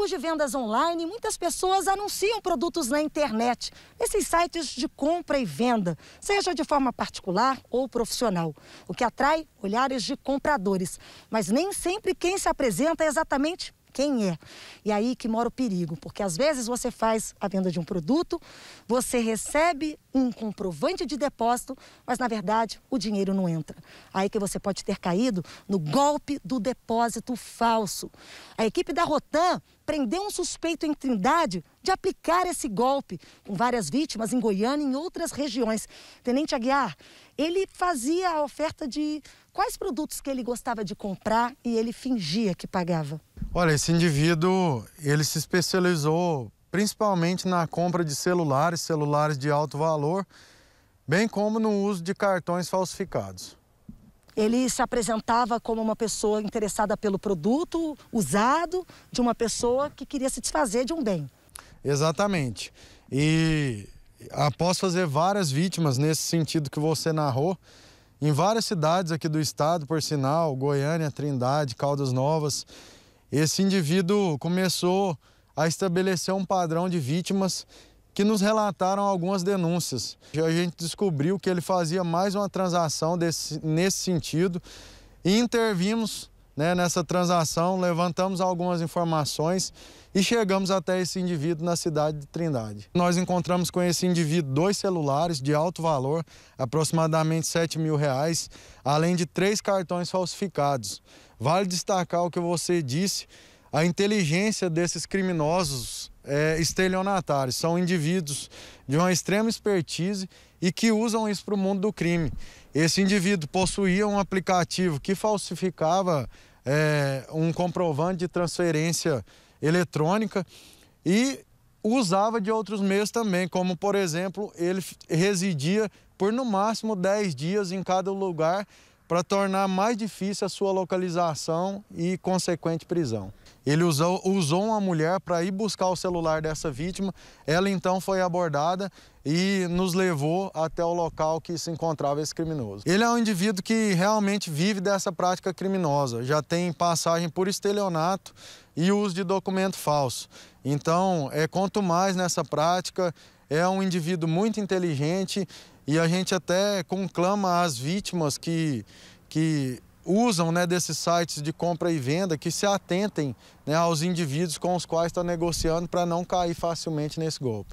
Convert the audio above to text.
Tipos de vendas online, muitas pessoas anunciam produtos na internet, nesses sites de compra e venda, seja de forma particular ou profissional, o que atrai olhares de compradores. Mas nem sempre quem se apresenta é exatamente quem é. E aí que mora o perigo, porque às vezes você faz a venda de um produto, você recebe um comprovante de depósito, mas na verdade o dinheiro não entra. Aí que você pode ter caído no golpe do depósito falso. A equipe da Rotan prendeu um suspeito em Trindade de aplicar esse golpe, com várias vítimas em Goiânia e em outras regiões. Tenente Aguiar, ele fazia a oferta de quais produtos que ele gostava de comprar e ele fingia que pagava. Olha, esse indivíduo, ele se especializou principalmente na compra de celulares, celulares de alto valor, bem como no uso de cartões falsificados. Ele se apresentava como uma pessoa interessada pelo produto usado de uma pessoa que queria se desfazer de um bem. Exatamente. E após fazer várias vítimas nesse sentido que você narrou, em várias cidades aqui do estado, por sinal, Goiânia, Trindade, Caldas Novas, esse indivíduo começou a estabelecer um padrão de vítimas que nos relataram algumas denúncias. A gente descobriu que ele fazia mais uma transação desse, nesse sentido e intervimos né? Nessa transação, levantamos algumas informações e chegamos até esse indivíduo na cidade de Trindade. Nós encontramos com esse indivíduo dois celulares de alto valor, aproximadamente 7 mil reais, além de três cartões falsificados. Vale destacar o que você disse, a inteligência desses criminosos é, estelionatários. São indivíduos de uma extrema expertise e que usam isso para o mundo do crime. Esse indivíduo possuía um aplicativo que falsificava é, um comprovante de transferência eletrônica e usava de outros meios também, como por exemplo, ele residia por no máximo 10 dias em cada lugar para tornar mais difícil a sua localização e consequente prisão. Ele usou, usou uma mulher para ir buscar o celular dessa vítima. Ela então foi abordada e nos levou até o local que se encontrava esse criminoso. Ele é um indivíduo que realmente vive dessa prática criminosa, já tem passagem por estelionato e uso de documento falso. Então, é quanto mais nessa prática, é um indivíduo muito inteligente e a gente até conclama as vítimas que, que usam né, desses sites de compra e venda que se atentem né, aos indivíduos com os quais está negociando para não cair facilmente nesse golpe.